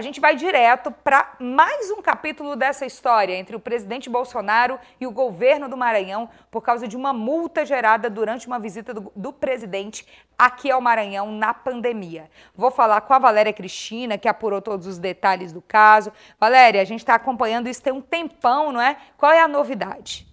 a gente vai direto para mais um capítulo dessa história entre o presidente Bolsonaro e o governo do Maranhão por causa de uma multa gerada durante uma visita do, do presidente aqui ao Maranhão na pandemia. Vou falar com a Valéria Cristina, que apurou todos os detalhes do caso. Valéria, a gente está acompanhando isso tem um tempão, não é? Qual é a novidade?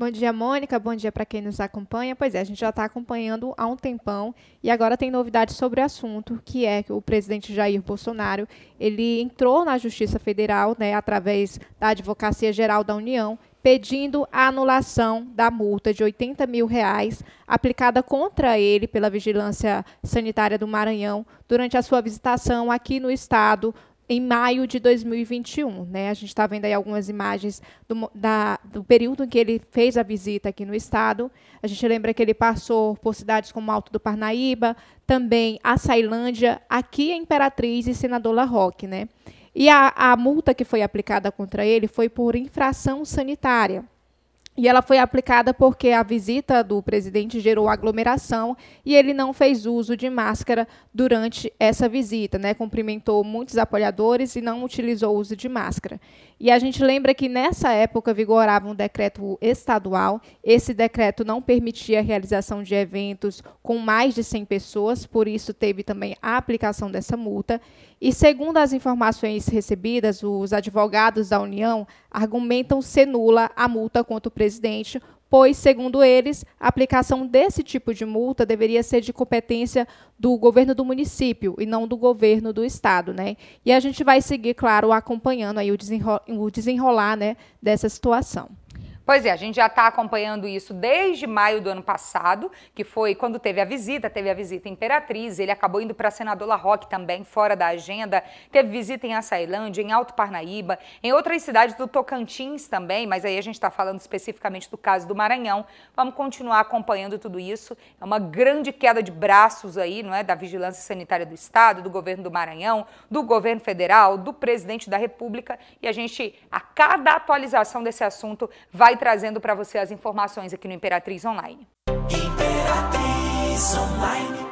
Bom dia, Mônica. Bom dia para quem nos acompanha. Pois é, a gente já está acompanhando há um tempão e agora tem novidades sobre o assunto, que é que o presidente Jair Bolsonaro ele entrou na Justiça Federal, né, através da Advocacia Geral da União, pedindo a anulação da multa de 80 mil reais aplicada contra ele pela Vigilância Sanitária do Maranhão durante a sua visitação aqui no estado em maio de 2021. Né? A gente está vendo aí algumas imagens do, da, do período em que ele fez a visita aqui no estado. A gente lembra que ele passou por cidades como Alto do Parnaíba, também a Sailândia, aqui a Imperatriz e Senador La Roque. Né? E a, a multa que foi aplicada contra ele foi por infração sanitária. E ela foi aplicada porque a visita do presidente gerou aglomeração e ele não fez uso de máscara durante essa visita, né? Cumprimentou muitos apoiadores e não utilizou o uso de máscara. E a gente lembra que nessa época vigorava um decreto estadual. Esse decreto não permitia a realização de eventos com mais de 100 pessoas, por isso teve também a aplicação dessa multa. E segundo as informações recebidas, os advogados da União argumentam ser nula a multa contra o presidente, pois, segundo eles, a aplicação desse tipo de multa deveria ser de competência do governo do município e não do governo do estado, né? E a gente vai seguir, claro, acompanhando aí o, desenrolar, o desenrolar né, dessa situação. Pois é, a gente já está acompanhando isso desde maio do ano passado, que foi quando teve a visita, teve a visita em Imperatriz, ele acabou indo para Senador La Roque também, fora da agenda, teve visita em Açailândia, em Alto Parnaíba, em outras cidades do Tocantins também, mas aí a gente está falando especificamente do caso do Maranhão. Vamos continuar acompanhando tudo isso. É uma grande queda de braços aí, não é, da Vigilância Sanitária do Estado, do governo do Maranhão, do governo federal, do presidente da República, e a gente, a cada atualização desse assunto, vai trazendo para você as informações aqui no Imperatriz Online. Imperatriz Online.